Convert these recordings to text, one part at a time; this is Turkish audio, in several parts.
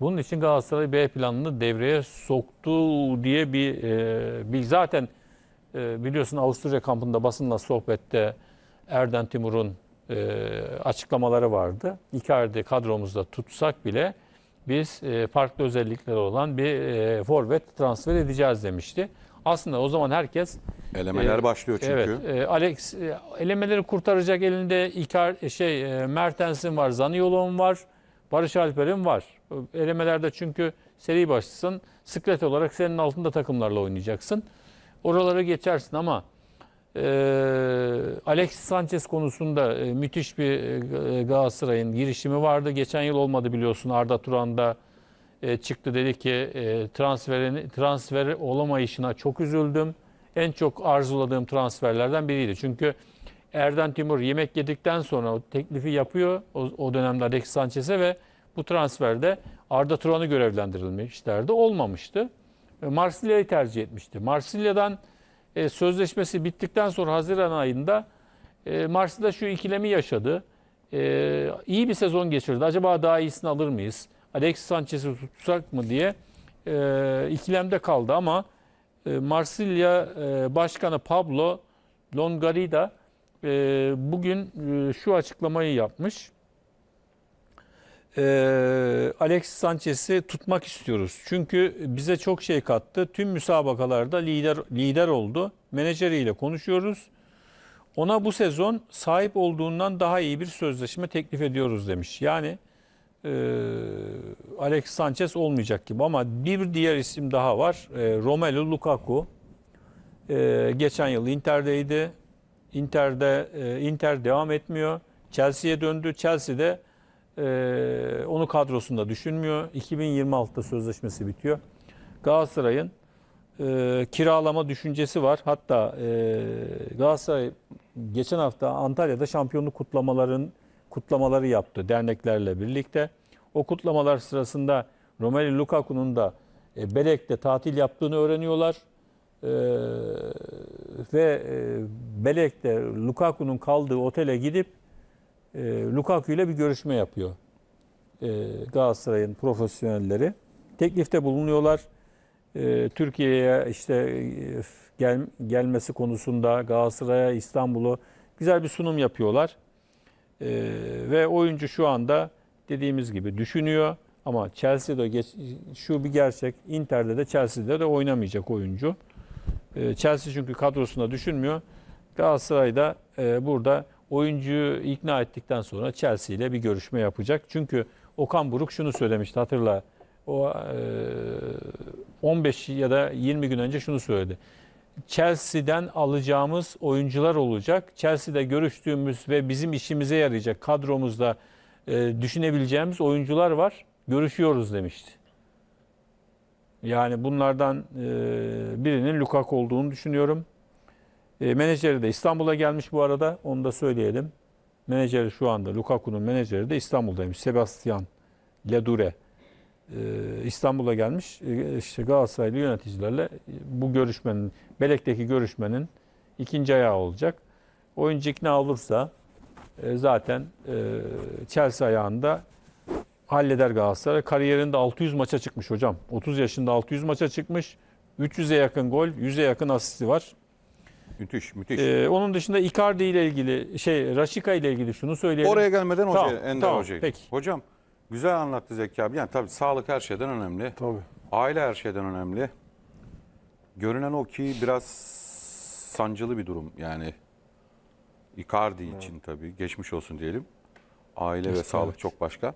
Bunun için Galatasaray B planını devreye soktu diye bir e, bilgi. Zaten e, biliyorsun Avusturya kampında basınla sohbette Erden Timur'un e, açıklamaları vardı. Icardi kadromuzda tutsak bile biz e, farklı özellikleri olan bir e, forvet transfer edeceğiz demişti. Aslında o zaman herkes elemeler e, başlıyor çünkü. Evet, e, Alex e, elemeleri kurtaracak elinde Icar şey e, Mertens'in var, Zaniolo'nun var, Barış Alper'in var. Elemelerde çünkü seri başlısın. Sıklet olarak senin altında takımlarla oynayacaksın. Oraları geçersin ama e, Alexis Sanchez konusunda e, müthiş bir e, Galatasaray'ın girişimi vardı. Geçen yıl olmadı biliyorsun Arda Turan'da e, çıktı dedi ki e, transferini, transfer olamayışına çok üzüldüm. En çok arzuladığım transferlerden biriydi. Çünkü Erden Timur yemek yedikten sonra o teklifi yapıyor o, o dönemde Alexis Sanchez'e ve bu transferde Arda Turan'ı görevlendirilmişlerdi. Olmamıştı. E, Marsilya'yı tercih etmişti. Marsilya'dan e, sözleşmesi bittikten sonra Haziran ayında e, Marsilya şu ikilemi yaşadı. E, iyi bir sezon geçirdi. Acaba daha iyisini alır mıyız? Alexis Sanchez'i tutsak mı diye e, ikilemde kaldı ama e, Marsilya e, Başkanı Pablo Longarida e, bugün e, şu açıklamayı yapmış e, ee, Alex Sanchez'i tutmak istiyoruz. Çünkü bize çok şey kattı. Tüm müsabakalarda lider lider oldu. Menajeriyle konuşuyoruz. Ona bu sezon sahip olduğundan daha iyi bir sözleşme teklif ediyoruz demiş. Yani e, Alex Sanchez olmayacak gibi ama bir diğer isim daha var. E, Romelu Lukaku. E, geçen yıl Inter'deydi. Inter'de e, Inter devam etmiyor. Chelsea'ye döndü. Chelsea'de ee, onu kadrosunda düşünmüyor. 2026'da sözleşmesi bitiyor. Galatasaray'ın e, kiralama düşüncesi var. Hatta e, Galatasaray geçen hafta Antalya'da şampiyonluk kutlamaların kutlamaları yaptı derneklerle birlikte. O kutlamalar sırasında Romelu Lukaku'nun da e, Belek'te tatil yaptığını öğreniyorlar. E, ve e, Belek'te Lukaku'nun kaldığı otele gidip e, Lukaku ile bir görüşme yapıyor. E, Galatasaray'ın profesyonelleri. Teklifte bulunuyorlar. E, Türkiye'ye işte e, gel, gelmesi konusunda Galatasaray'a, İstanbul'u güzel bir sunum yapıyorlar. E, ve oyuncu şu anda dediğimiz gibi düşünüyor. Ama Chelsea'de geç, şu bir gerçek. Inter'de de Chelsea'de de oynamayacak oyuncu. E, Chelsea çünkü kadrosunda düşünmüyor. Galatasaray'da e, burada oyuncuyu ikna ettikten sonra Chelsea ile bir görüşme yapacak. Çünkü Okan Buruk şunu söylemişti hatırla. O e, 15 ya da 20 gün önce şunu söyledi. Chelsea'den alacağımız oyuncular olacak. Chelsea'de görüştüğümüz ve bizim işimize yarayacak kadromuzda e, düşünebileceğimiz oyuncular var. Görüşüyoruz demişti. Yani bunlardan e, birinin Lukaku olduğunu düşünüyorum. E, menajeri de İstanbul'a gelmiş bu arada. Onu da söyleyelim. Menajeri şu anda Lukaku'nun menajeri de İstanbul'daymış. Sebastian Ledure. E, İstanbul'a gelmiş. E, Galatasaraylı yöneticilerle bu görüşmenin, Belek'teki görüşmenin ikinci ayağı olacak. Oyuncu ikna olursa e, zaten e, Chelsea ayağında halleder Galatasaray. Kariyerinde 600 maça çıkmış hocam. 30 yaşında 600 maça çıkmış. 300'e yakın gol, 100'e yakın asisti var. Müthiş, müthiş. Ee, onun dışında Icardi ile ilgili, şey Raşika ile ilgili şunu söyleyelim. Oraya gelmeden hoca, tamam, Ender tamam, Hoca'ya. Peki. Hocam güzel anlattı Zeki abi. Yani tabii sağlık her şeyden önemli. Tabii. Aile her şeyden önemli. Görünen o ki biraz sancılı bir durum yani. Icardi evet. için tabii geçmiş olsun diyelim. Aile işte ve sağlık evet. çok başka.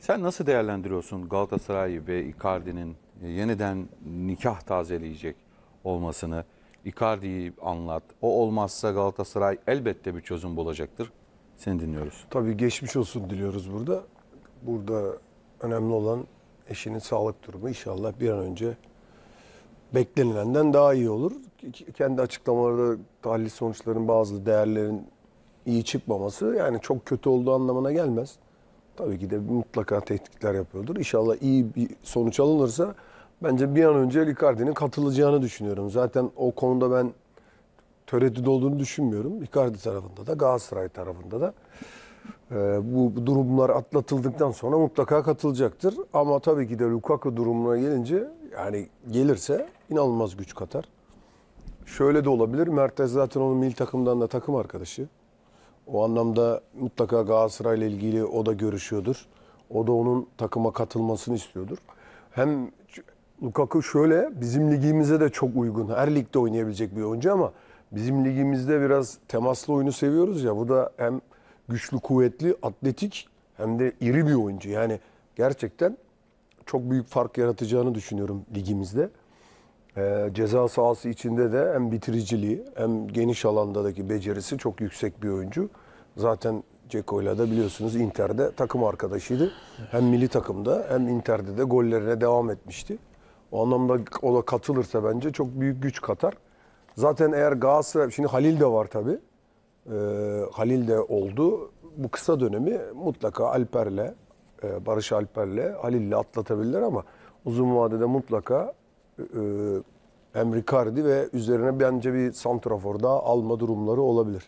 Sen nasıl değerlendiriyorsun Galatasaray ve Icardi'nin e, yeniden nikah tazeleyecek olmasını? Icardi'yi anlat. O olmazsa Galatasaray elbette bir çözüm bulacaktır. Seni dinliyoruz. Tabii geçmiş olsun diliyoruz burada. Burada önemli olan eşinin sağlık durumu inşallah bir an önce beklenilenden daha iyi olur. Kendi açıklamalarda tahlil sonuçların bazı değerlerin iyi çıkmaması yani çok kötü olduğu anlamına gelmez. Tabii ki de mutlaka tehditler yapıyordur. İnşallah iyi bir sonuç alınırsa Bence bir an önce Icardi'nin katılacağını düşünüyorum. Zaten o konuda ben tereddüt olduğunu düşünmüyorum. Icardi tarafında da Galatasaray tarafında da e, bu durumlar atlatıldıktan sonra mutlaka katılacaktır. Ama tabii ki de Lukaku durumuna gelince yani gelirse inanılmaz güç katar. Şöyle de olabilir. Mertens zaten onun mil takımdan da takım arkadaşı. O anlamda mutlaka Galatasaray ile ilgili o da görüşüyordur. O da onun takıma katılmasını istiyordur. Hem Lukaku şöyle bizim ligimize de çok uygun. Her ligde oynayabilecek bir oyuncu ama bizim ligimizde biraz temaslı oyunu seviyoruz ya. Bu da hem güçlü, kuvvetli, atletik hem de iri bir oyuncu. Yani gerçekten çok büyük fark yaratacağını düşünüyorum ligimizde. E, ceza sahası içinde de hem bitiriciliği hem geniş alandaki becerisi çok yüksek bir oyuncu. Zaten Ceko'yla da biliyorsunuz Inter'de takım arkadaşıydı. Hem milli takımda hem Inter'de de gollerine devam etmişti. O anlamda o da katılırsa bence çok büyük güç katar. Zaten eğer Galatasaray, şimdi Halil de var tabii. Ee, Halil de oldu. Bu kısa dönemi mutlaka Alper'le, e, Barış Alper'le, Halil'le atlatabilirler ama uzun vadede mutlaka e, Emri Kardi ve üzerine bence bir santrafor daha alma durumları olabilir.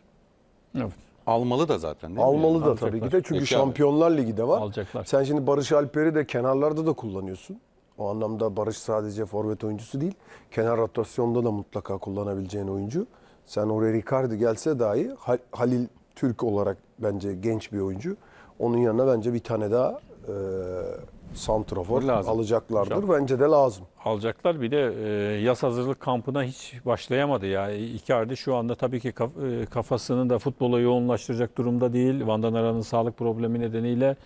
Evet. Almalı da zaten değil Almalı mi? da Alacaklar. tabii ki de çünkü Peki Şampiyonlar Ligi de var. Alacaklar. Sen şimdi Barış Alper'i de kenarlarda da kullanıyorsun. O anlamda Barış sadece forvet oyuncusu değil, kenar rotasyonda da mutlaka kullanabileceğin oyuncu. Sen oraya Ricardi gelse dahi Halil Türk olarak bence genç bir oyuncu. Onun yanına bence bir tane daha e, santrafor alacaklardır. Şart. Bence de lazım. Alacaklar. Bir de e, yaz hazırlık kampına hiç başlayamadı ya. E, Icardi şu anda tabii ki kaf, e, kafasını da futbola yoğunlaştıracak durumda değil. Vandanara'nın sağlık problemi nedeniyle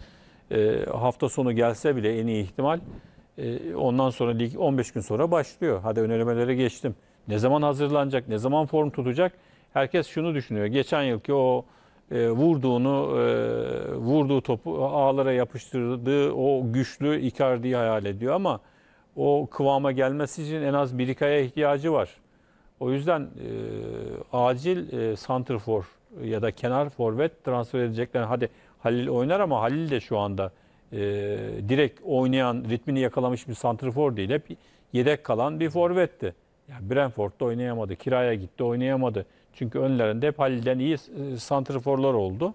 e, hafta sonu gelse bile en iyi ihtimal e, ondan sonra lig 15 gün sonra başlıyor. Hadi önermelere geçtim. Ne zaman hazırlanacak, ne zaman form tutacak? Herkes şunu düşünüyor. Geçen yılki o e, vurduğunu, e, vurduğu topu ağlara yapıştırdığı o güçlü Icardi'yi hayal ediyor ama o kıvama gelmesi için en az bir iki ihtiyacı var. O yüzden e, acil e, santrfor ya da kenar forvet transfer edecekler. Hadi Halil oynar ama Halil de şu anda e, direkt oynayan, ritmini yakalamış bir santrfor değil. Hep yedek kalan bir forvetti. Yani Brentford'da oynayamadı, kiraya gitti oynayamadı. Çünkü önlerinde hep Halil'den iyi e, santrforlar oldu.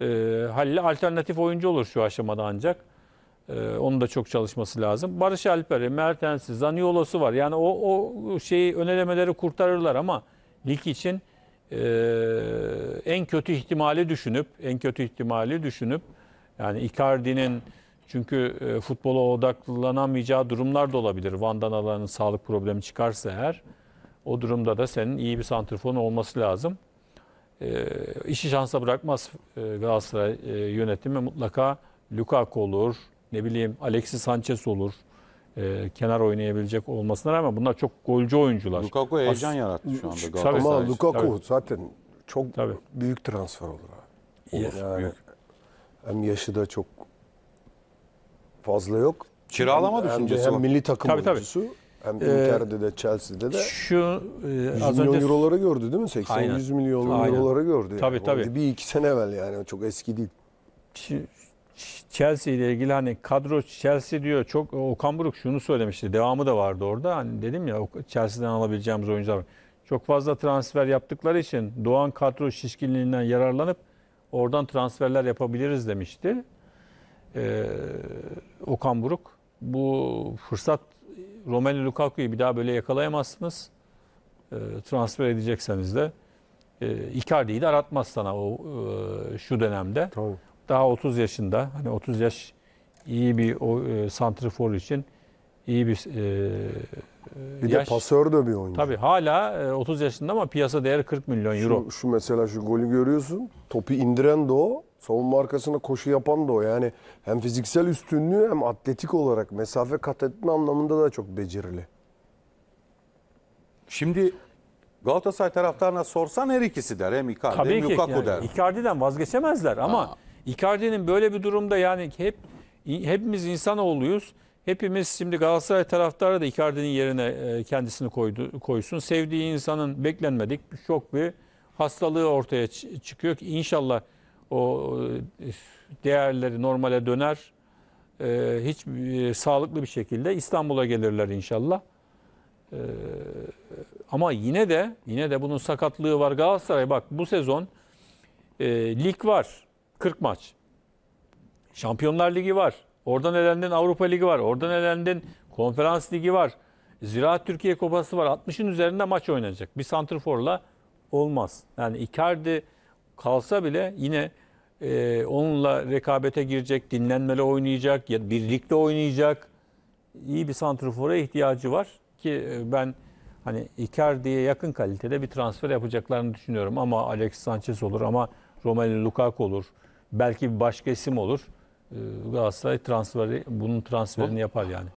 E, Halil alternatif oyuncu olur şu aşamada ancak. E, onun da çok çalışması lazım. Barış Alper'i, Mertens'i, Zaniolo'su var. Yani o, o şeyi önelemeleri kurtarırlar ama lig için e, en kötü ihtimali düşünüp en kötü ihtimali düşünüp yani Icardi'nin çünkü e, futbola odaklanamayacağı durumlar da olabilir. Van'dan alanın sağlık problemi çıkarsa eğer o durumda da senin iyi bir santrifonun olması lazım. E, işi şansa bırakmaz e, Galatasaray e, yönetimi. Mutlaka Lukaku olur, ne bileyim Alexis Sanchez olur. E, kenar oynayabilecek olmasına rağmen bunlar çok golcü oyuncular. Lukaku heyecan As yarattı şu anda Galatasaray. Ama Lukaku tabii. zaten çok tabii. büyük transfer olur. Abi. Olur, yani. büyük. Hem yaşı da çok fazla yok. Kiralama hem, düşüncesi hem, hem milli takım tabii, oyuncusu. Tabii. Hem ee, Inter'de de Chelsea'de de şu e, 100 az milyon önce... eurolara gördü değil mi? 80 Aynen. 100 milyon Aynen. eurolara gördü. Yani. Tabii tabii. Bir iki sene evvel yani çok eski değil. Chelsea ile ilgili hani kadro Chelsea diyor çok Okan Buruk şunu söylemişti. Devamı da vardı orada. Hani dedim ya Chelsea'den alabileceğimiz oyuncular var. Çok fazla transfer yaptıkları için doğan kadro şişkinliğinden yararlanıp Oradan transferler yapabiliriz demişti. Ee, Okan Buruk. Bu fırsat Romelu Lukaku'yu bir daha böyle yakalayamazsınız. Ee, transfer edecekseniz de e, Icardi'yi de aratmaz sana o e, şu dönemde. Tabii. Daha 30 yaşında. Hani 30 yaş iyi bir o, e, ee, santrifor için iyi bir e, ee, bir yaş, de pasör de bir oyuncu. Tabii hala 30 e, yaşında ama piyasa değeri 40 milyon euro. Şu, şu mesela şu golü görüyorsun. Topu indiren de o. Savunma arkasına koşu yapan da o. Yani hem fiziksel üstünlüğü hem atletik olarak mesafe kat etme anlamında da çok becerili. Şimdi Galatasaray taraftarına sorsan her ikisi der. Hem Icardi Tabii hem ki, Lukaku yani, der. Icardi'den vazgeçemezler ama ha. Icardi'nin böyle bir durumda yani hep hepimiz insanoğluyuz. Hepimiz şimdi Galatasaray taraftarı da Icardi'nin yerine e, kendisini koydu, koysun. Sevdiği insanın beklenmedik çok bir hastalığı ortaya çıkıyor ki inşallah o e, değerleri normale döner. E, hiç sağlıklı bir şekilde İstanbul'a gelirler inşallah. Ama yine de yine de bunun sakatlığı var. Galatasaray bak bu sezon lig var. 40 maç. Şampiyonlar Ligi var. Oradan elendin Avrupa Ligi var. Oradan elendin Konferans Ligi var. Ziraat Türkiye Kupası var. 60'ın üzerinde maç oynanacak. Bir santrforla olmaz. Yani Icardi kalsa bile yine e, onunla rekabete girecek, dinlenmeli oynayacak, ya birlikte oynayacak. İyi bir santrfora ihtiyacı var ki e, ben hani Icardi'ye yakın kalitede bir transfer yapacaklarını düşünüyorum ama Alex Sanchez olur ama Romelu Lukaku olur. Belki bir başka isim olur. Ee, Galatasaray transferi bunun transferini yapar yani.